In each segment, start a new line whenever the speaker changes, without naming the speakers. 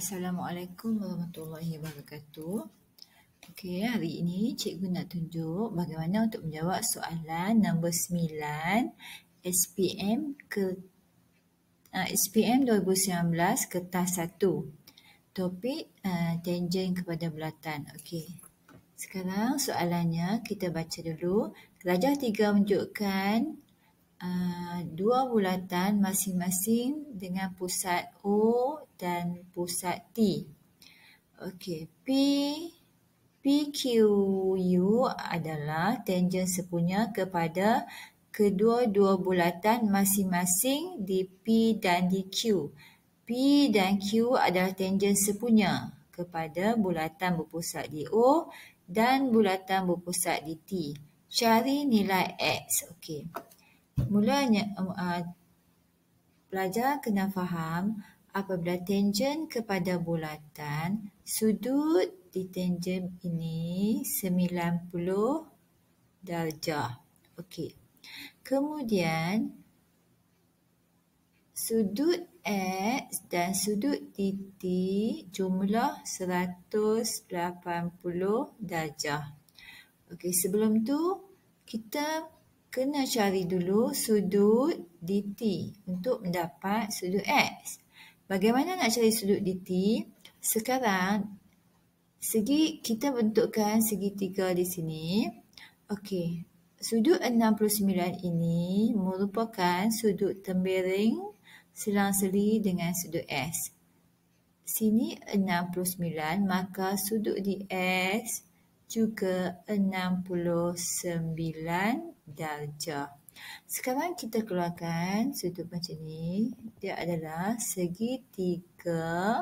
Assalamualaikum warahmatullahi wabarakatuh. Okey, hari ini cikgu nak tunjuk bagaimana untuk menjawab soalan nombor 9 SPM ke uh, SPM 2019 kertas 1. Topik uh, tangent kepada belatan. Okey. Sekarang soalannya kita baca dulu. Rajah 3 menunjukkan Ah, dua bulatan masing-masing dengan pusat O dan pusat T. Okey, P PQU adalah tangen sepunya kepada kedua-dua bulatan masing-masing di P dan di Q. P dan Q adalah tangen sepunya kepada bulatan berpusat di O dan bulatan berpusat di T. Cari nilai X. Okey. Mulanya um, uh, pelajar kena faham apa bila tangent kepada bulatan sudut di tangent ini 90 darjah. Okey. Kemudian sudut X dan sudut titik jumlah 180 darjah. Okey, sebelum tu kita kena cari dulu sudut DT untuk mendapat sudut X. Bagaimana nak cari sudut DT? Sekarang, segi kita bentukkan segitiga di sini. Okey, sudut 69 ini merupakan sudut tembiring silang seli dengan sudut S. Sini 69, maka sudut di S juga 69 darjah. Sekarang kita keluarkan sudut macam ni. Dia adalah segi tiga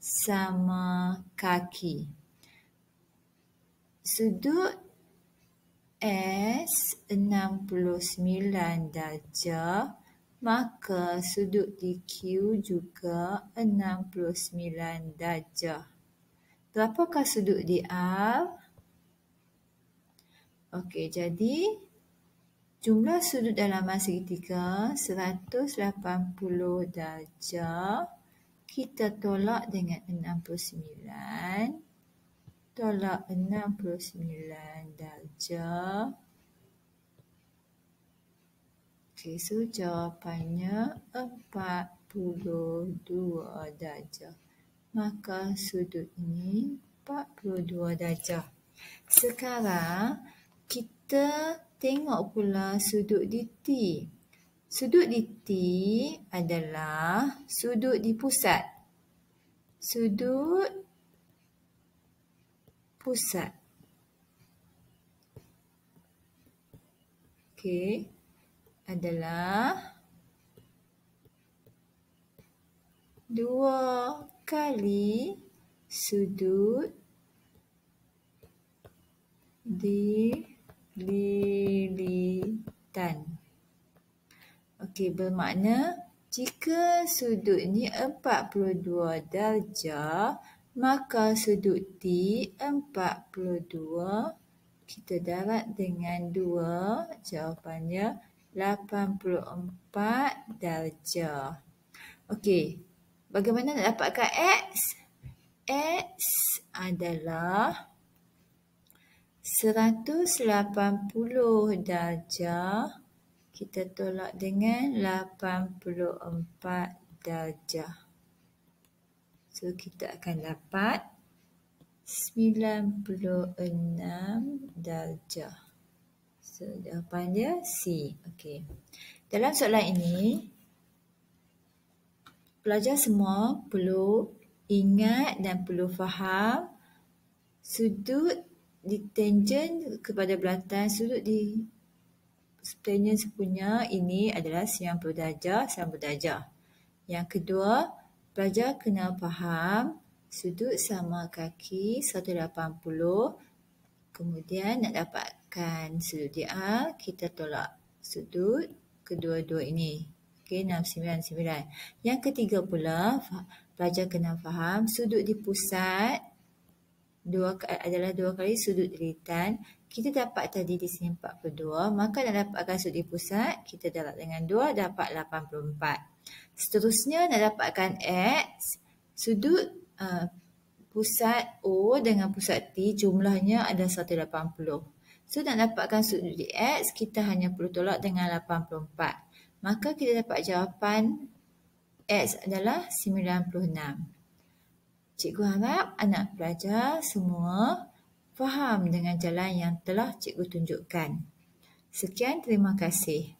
sama kaki. Sudut S 69 darjah. Maka sudut di Q juga 69 darjah. Berapakah sudut di 69 Okey, jadi jumlah sudut dalam masa ketiga 180 darjah kita tolak dengan 69. Tolak 69 darjah. Okey, so jawapannya 42 darjah. Maka sudut ini 42 darjah. Sekarang kita tengok pula sudut di T. Sudut di T adalah sudut di pusat. Sudut pusat. Okey. Adalah dua kali sudut di pusat lilitan. Okey, bermakna jika sudut ni 42 darjah, maka sudut T 42 kita darat dengan 2, jawapannya 84 darjah. Okey, bagaimana nak dapatkan X? X adalah 180 darjah, kita tolak dengan 84 darjah. So, kita akan dapat 96 darjah. So, jawapan dia C. Okay. Dalam soalan ini, pelajar semua perlu ingat dan perlu faham sudut Tangent kepada belatan sudut di tangent sepunya ini adalah siang berdajah, siang berdajah. Yang kedua, pelajar kena faham sudut sama kaki 180. Kemudian nak dapatkan sudut dia, ah, kita tolak sudut kedua-dua ini. Okey, 699. Yang ketiga pula, pelajar kena faham sudut di pusat dua eh, adalah dua kali sudut deritan. Kita dapat tadi di sini 42. Maka nak dapatkan sudut di pusat, kita dapat dengan 2 dapat 84. Seterusnya nak dapatkan X, sudut uh, pusat O dengan pusat T jumlahnya ada 180. So nak dapatkan sudut di X, kita hanya perlu tolak dengan 84. Maka kita dapat jawapan X adalah 96. Cikgu harap anak pelajar semua faham dengan jalan yang telah cikgu tunjukkan. Sekian terima kasih.